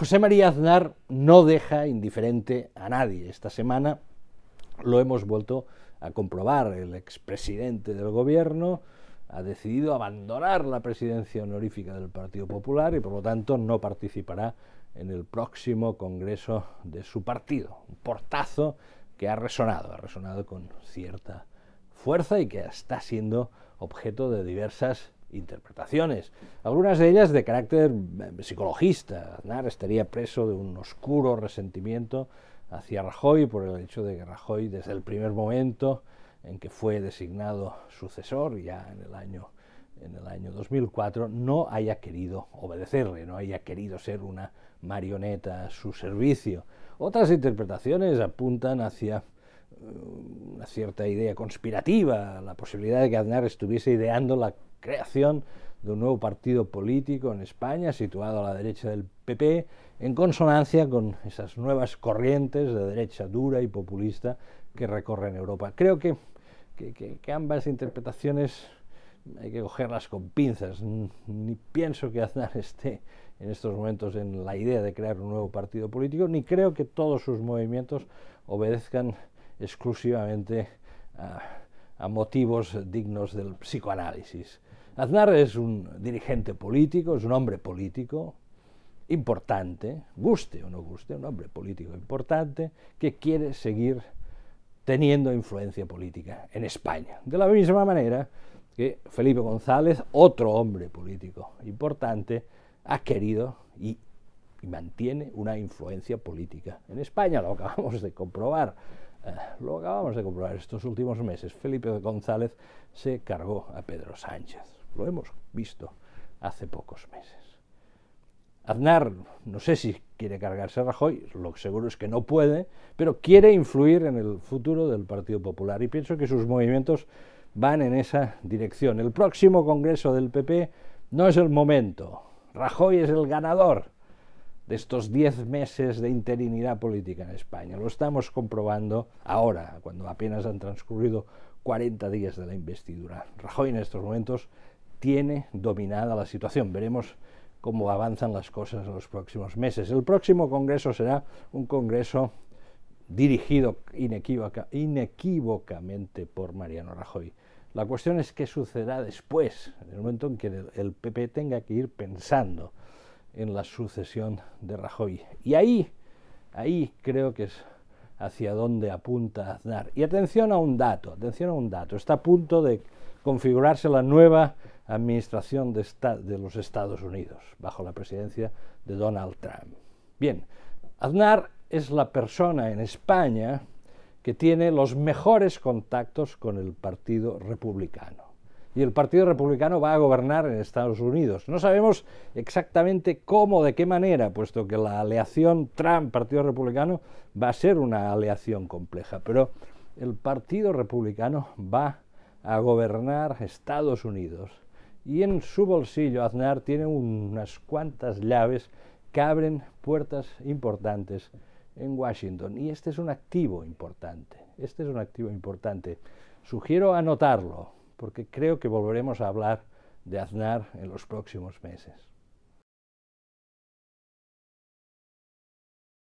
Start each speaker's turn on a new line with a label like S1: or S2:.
S1: José María Aznar no deja indiferente a nadie. Esta semana lo hemos vuelto a comprobar. El expresidente del gobierno ha decidido abandonar la presidencia honorífica del Partido Popular y por lo tanto no participará en el próximo congreso de su partido. Un portazo que ha resonado, ha resonado con cierta fuerza y que está siendo objeto de diversas interpretaciones, algunas de ellas de carácter eh, psicologista. Aznar estaría preso de un oscuro resentimiento hacia Rajoy por el hecho de que Rajoy desde el primer momento en que fue designado sucesor, ya en el año, en el año 2004, no haya querido obedecerle, no haya querido ser una marioneta a su servicio. Otras interpretaciones apuntan hacia eh, una cierta idea conspirativa, la posibilidad de que Aznar estuviese ideando la
S2: creación
S1: de un nuevo partido político en España, situado a la derecha del PP, en consonancia con esas nuevas corrientes de derecha dura y populista que recorren Europa. Creo que, que, ambas interpretaciones hay que cogerlas con pinzas. Ni pienso que Aznar esté en estos momentos en la idea de crear un nuevo partido político, ni creo que todos sus movimientos obedezcan exclusivamente a a motivos dignos del psicoanálisis. Aznar es un dirigente político, es un hombre político importante, guste o no guste, un hombre político importante que quiere seguir teniendo influencia política en España. De la misma manera que Felipe González, otro hombre político importante, ha querido y y mantiene una influencia política. En España lo acabamos de comprobar. Eh, lo acabamos de comprobar estos últimos meses. Felipe González se cargó a Pedro Sánchez. Lo hemos visto hace pocos meses. Aznar, no sé si quiere cargarse a Rajoy, lo seguro es que no puede, pero quiere influir en el futuro del Partido Popular y pienso que sus movimientos van en esa dirección. El próximo Congreso del PP no es el momento. Rajoy es el ganador de estos 10 meses de interinidad política en España. Lo estamos comprobando ahora, cuando apenas han transcurrido 40 días de la investidura. Rajoy en estos momentos tiene dominada la situación. Veremos cómo avanzan las cosas en los próximos meses. El próximo Congreso será un Congreso dirigido inequívocamente por Mariano Rajoy. La cuestión es qué sucederá después, en el momento en que el PP tenga que ir pensando en la sucesión de Rajoy. Y ahí, ahí creo que es hacia dónde apunta Aznar. Y atención a un dato, atención a un dato. Está a punto de configurarse la nueva administración de, de los Estados Unidos, bajo la presidencia de Donald Trump. Bien, Aznar es la persona en España que tiene los mejores contactos con el Partido Republicano y el Partido Republicano va a gobernar en Estados Unidos. No sabemos exactamente cómo, de qué manera, puesto que la aleación Trump-Partido Republicano va a ser una aleación compleja, pero el Partido Republicano va a gobernar Estados Unidos. Y en su bolsillo Aznar tiene unas cuantas llaves que abren puertas importantes en Washington. Y este es un activo importante. Este es un activo importante. Sugiero anotarlo, porque creo que volveremos a hablar de Aznar en los próximos meses.